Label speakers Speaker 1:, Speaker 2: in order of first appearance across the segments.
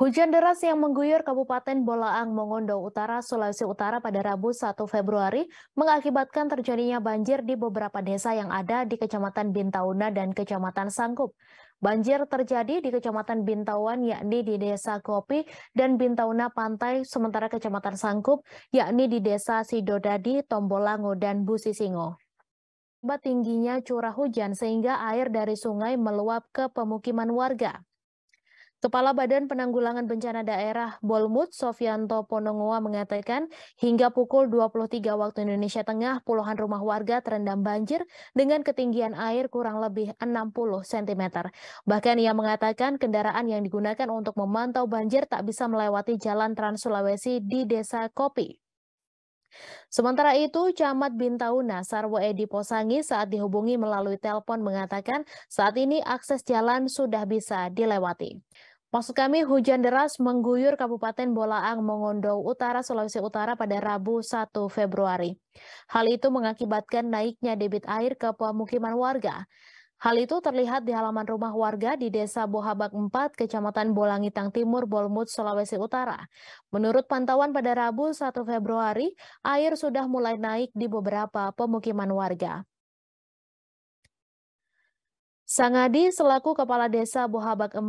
Speaker 1: Hujan deras yang mengguyur Kabupaten Bolaang, Mongondo Utara, Sulawesi Utara pada Rabu 1 Februari mengakibatkan terjadinya banjir di beberapa desa yang ada di Kecamatan Bintauna dan Kecamatan Sangkup. Banjir terjadi di Kecamatan Bintauan yakni di Desa Kopi dan Bintauna Pantai, sementara Kecamatan Sangkup yakni di Desa Sidodadi, Tombolango, dan Busisingo akibat tingginya curah hujan sehingga air dari sungai meluap ke pemukiman warga. Kepala Badan Penanggulangan Bencana Daerah Bolmut, Sofianto Ponongoa mengatakan, hingga pukul 23 waktu Indonesia Tengah, puluhan rumah warga terendam banjir dengan ketinggian air kurang lebih 60 cm. Bahkan ia mengatakan kendaraan yang digunakan untuk memantau banjir tak bisa melewati jalan Trans Sulawesi di Desa Kopi, Sementara itu, Camat Bintauna Sarwo Edi Posangi saat dihubungi melalui telepon mengatakan saat ini akses jalan sudah bisa dilewati. Maksud kami hujan deras mengguyur Kabupaten Bolaang, Mongondo Utara, Sulawesi Utara pada Rabu 1 Februari. Hal itu mengakibatkan naiknya debit air ke pemukiman warga. Hal itu terlihat di halaman rumah warga di Desa Bohabak 4, Kecamatan Bolangitang Timur, Bolmut, Sulawesi Utara. Menurut pantauan pada Rabu 1 Februari, air sudah mulai naik di beberapa pemukiman warga. Sangadi selaku Kepala Desa Bohabak 4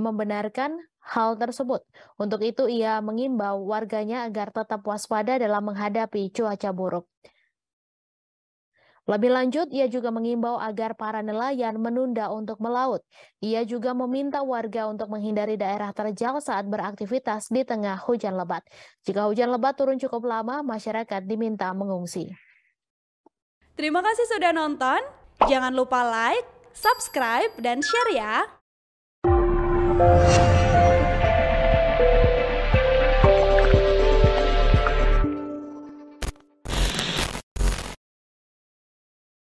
Speaker 1: membenarkan hal tersebut. Untuk itu ia mengimbau warganya agar tetap waspada dalam menghadapi cuaca buruk. Lebih lanjut, ia juga mengimbau agar para nelayan menunda untuk melaut. Ia juga meminta warga untuk menghindari daerah terjal saat beraktivitas di tengah hujan lebat. Jika hujan lebat turun cukup lama, masyarakat diminta mengungsi. Terima kasih sudah nonton. Jangan lupa like, subscribe, dan share ya. すごい。